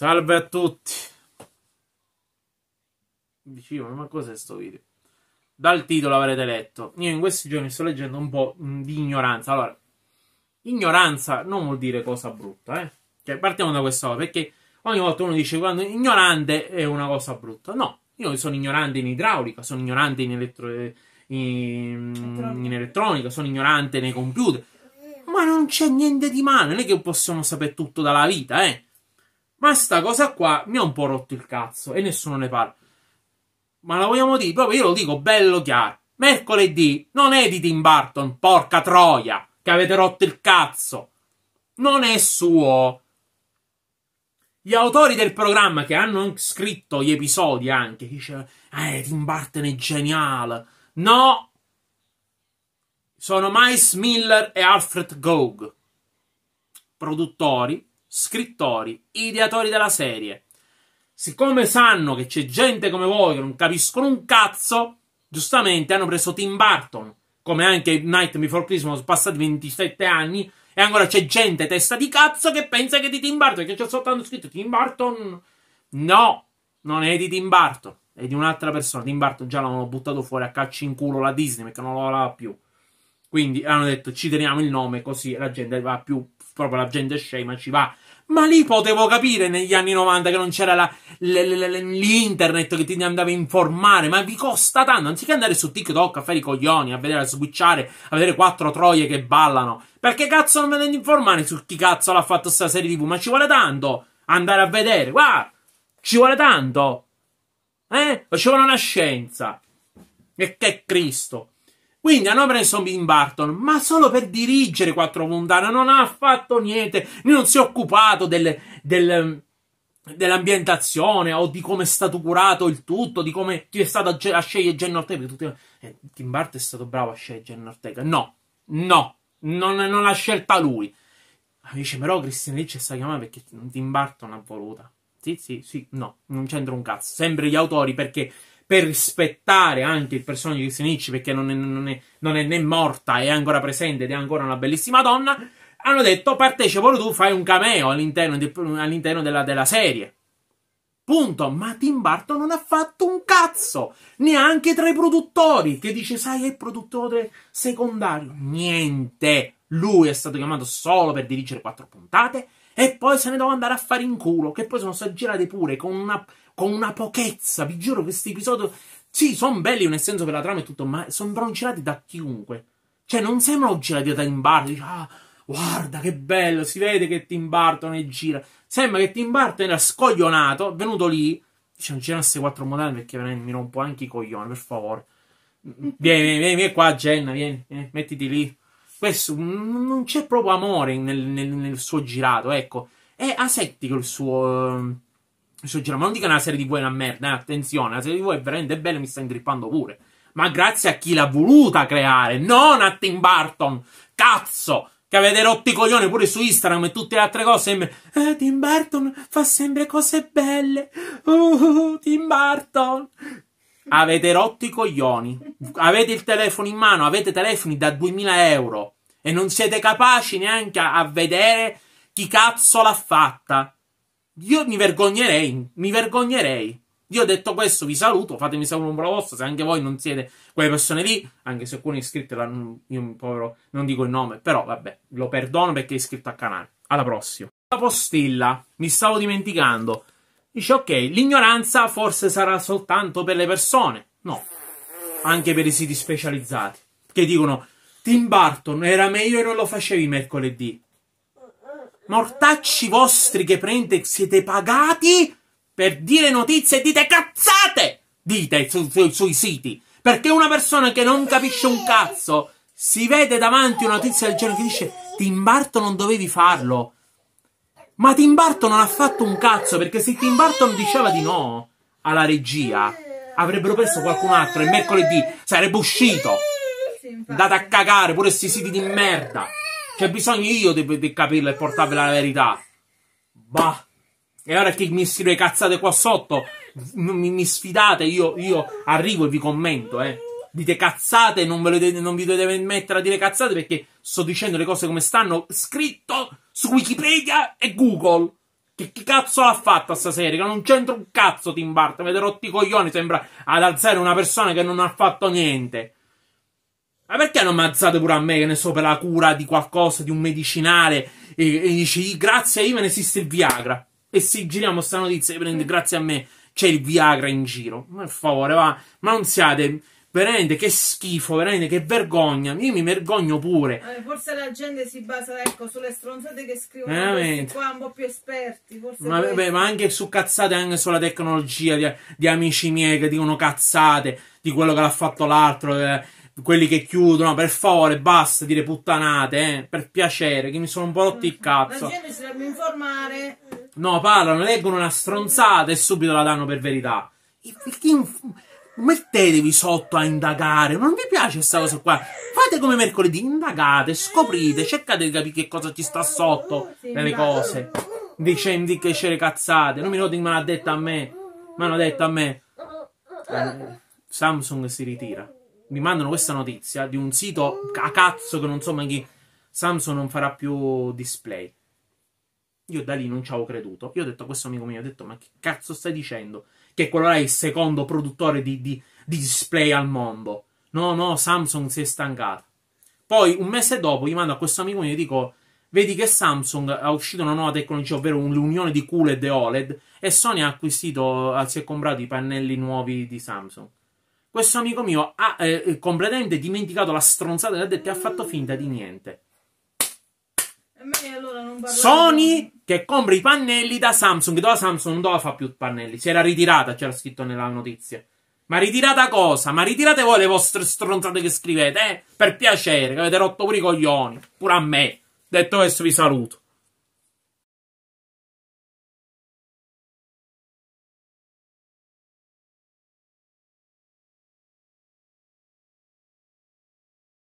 Salve a tutti. Dicevo, ma cos'è sto video? Dal titolo avrete letto. Io in questi giorni sto leggendo un po' di ignoranza. Allora, ignoranza non vuol dire cosa brutta, eh? Cioè, partiamo da questa cosa, perché ogni volta uno dice quando ignorante è una cosa brutta. No, io sono ignorante in idraulica, sono ignorante in, elettro... in... in elettronica, sono ignorante nei computer. Ma non c'è niente di male, non è che possiamo sapere tutto dalla vita, eh? Ma sta cosa qua mi ha un po' rotto il cazzo e nessuno ne parla. Ma la vogliamo dire? Proprio io lo dico bello chiaro. Mercoledì non è di Tim Burton, porca troia, che avete rotto il cazzo. Non è suo. Gli autori del programma che hanno scritto gli episodi anche, dice, eh, Tim Burton è geniale. No! Sono Miles Miller e Alfred Gog, produttori scrittori, ideatori della serie, siccome sanno che c'è gente come voi che non capiscono un cazzo, giustamente hanno preso Tim Burton, come anche Night Before Christmas, sono passati 27 anni, e ancora c'è gente testa di cazzo che pensa che è di Tim Burton, che c'è soltanto scritto Tim Burton. No, non è di Tim Burton, è di un'altra persona. Tim Burton già l'hanno buttato fuori a calci in culo la Disney perché non lo voleva più. Quindi hanno detto ci teniamo il nome così la gente va più proprio la gente scema ci va. Ma lì potevo capire negli anni 90 che non c'era la, l'internet che ti andava a informare. Ma vi costa tanto. Anziché andare su TikTok a fare i coglioni, a vedere, a switchare, a vedere quattro troie che ballano. Perché cazzo non venendo a informare su chi cazzo l'ha fatto sta serie TV? Ma ci vuole tanto andare a vedere. Guarda, ci vuole tanto. Eh? Ci vuole una scienza. E che Cristo. Quindi hanno preso Tim Barton, ma solo per dirigere Quattro Mondana, non ha fatto niente, non si è occupato del, del, dell'ambientazione o di come è stato curato il tutto, di come ti è stato a, a scegliere Jen Ortega. Tutti, eh, Tim Barton è stato bravo a scegliere Jen Ortega. No, no, non, non l'ha scelta lui. Dice, però Christina Ricci stata chiamata perché Tim Barton ha voluta. Sì, sì, sì, no, non c'entra un cazzo. Sempre gli autori perché per rispettare anche il personaggio di Senichi perché non è, non, è, non è, né morta, è ancora presente ed è ancora una bellissima donna, hanno detto partecipalo tu, fai un cameo all'interno, di, all'interno della, della serie. Punto. Ma Tim Burton non ha fatto un cazzo. Neanche tra i produttori. Che dice, sai, è produttore secondario. Niente. Lui è stato chiamato solo per dirigere quattro puntate. E poi se ne deve andare a fare in culo. Che poi sono stati girati pure con una, con una pochezza. Vi giuro, questi episodi. Sì, sono belli nel senso per la trama e tutto, ma sono broncelati da chiunque. Cioè, non sembrano girati da Tim Burton. Dici, ah, guarda che bello, si vede che Tim Burton è gira. Sembra che Tim Burton era scoglionato, è venuto lì. Dice, non girano queste quattro modelli perché veramente mi rompo anche i coglioni, per favore. Vieni, vieni, vieni, vieni qua, Jenna, vieni, vieni, mettiti lì. Questo, non c'è proprio amore nel, nel, nel suo girato, ecco. È asettico il suo Suggeriamo, non dica una serie di voi una merda, eh, attenzione, la serie di voi è veramente bella e mi sta ingrippando pure. Ma grazie a chi l'ha voluta creare, non a Tim Burton. Cazzo! Che avete rotto i coglioni pure su Instagram e tutte le altre cose. Eh, Tim Burton fa sempre cose belle. Uh, Tim Burton. Avete rotto i coglioni. Avete il telefono in mano, avete telefoni da 2000 euro. E non siete capaci neanche a vedere chi cazzo l'ha fatta. Io mi vergognerei, mi vergognerei. Io ho detto questo, vi saluto, fatemi sapere un po' la vostra, se anche voi non siete quelle persone lì, anche se alcuni iscritti, io povero, non dico il nome, però vabbè, lo perdono perché è iscritto al canale. Alla prossima. La postilla, mi stavo dimenticando. Dice, ok, l'ignoranza forse sarà soltanto per le persone. No, anche per i siti specializzati, che dicono, Tim Burton era meglio e non lo facevi mercoledì mortacci vostri che prende, siete pagati per dire notizie e dite cazzate! Dite su, su, sui siti. Perché una persona che non capisce un cazzo si vede davanti una notizia del genere che dice Tim Burton non dovevi farlo. Ma Tim Burton non ha fatto un cazzo perché se Tim Burton diceva di no alla regia avrebbero perso qualcun altro e mercoledì sarebbe uscito. Andate a cagare pure questi siti di merda. C'è bisogno io di, di capirla e portarvi la verità. Bah. E ora che mi scrive cazzate qua sotto, mi, mi sfidate, io, io, arrivo e vi commento, eh. Dite cazzate, non, dovete, non vi dovete mettere a dire cazzate perché sto dicendo le cose come stanno scritto su Wikipedia e Google. Che, che cazzo l'ha fatto sta serie? Che non c'entra un cazzo Tim Burton, avete rotti i coglioni, sembra ad alzare una persona che non ha fatto niente. Ma perché non ammazzate pure a me, che ne so, per la cura di qualcosa, di un medicinale? E, e dici, grazie a Ivan esiste il Viagra. E se giriamo questa notizia, prende, grazie a me c'è il Viagra in giro. Ma per favore, va. Ma non siate... Veramente che schifo, veramente che vergogna. Io mi vergogno pure. Eh, forse la gente si basa ecco, sulle stronzate che scrivono questi qua un po' più esperti. Ma, beh, ma, anche su cazzate, anche sulla tecnologia di, di, amici miei che dicono cazzate di quello che l'ha fatto l'altro. Eh quelli che chiudono, per favore, basta dire puttanate, eh, per piacere, che mi sono un po' rotti il mm. cazzo. La gente si deve informare. No, parlano, leggono una stronzata e subito la danno per verità. mettetevi sotto a indagare, non vi piace questa cosa qua? Fate come mercoledì, indagate, scoprite, cercate di capire che cosa ci sta sotto nelle cose. Dicendo che c'è le cazzate, non mi ricordo che me l'ha detto a me, me l'hanno detto a me. Eh, Samsung si ritira mi mandano questa notizia di un sito a cazzo che non so mai chi Samsung non farà più display. Io da lì non ci avevo creduto. Io ho detto a questo amico mio, ho detto, ma che cazzo stai dicendo? Che quello là è il secondo produttore di, di, di display al mondo. No, no, Samsung si è stancato. Poi un mese dopo gli mando a questo amico mio e dico, vedi che Samsung ha uscito una nuova tecnologia, ovvero l'unione di QLED e OLED, e Sony ha acquisito, si è comprato i pannelli nuovi di Samsung questo amico mio ha eh, eh completamente dimenticato la stronzata e ha detto e ha fatto finta di niente. Allora non Sony che compra i pannelli da Samsung, dove la Samsung non doveva fare più pannelli, si era ritirata, c'era scritto nella notizia. Ma ritirata cosa? Ma ritirate voi le vostre stronzate che scrivete, eh? Per piacere, che avete rotto pure i coglioni, pure a me. Detto questo vi saluto.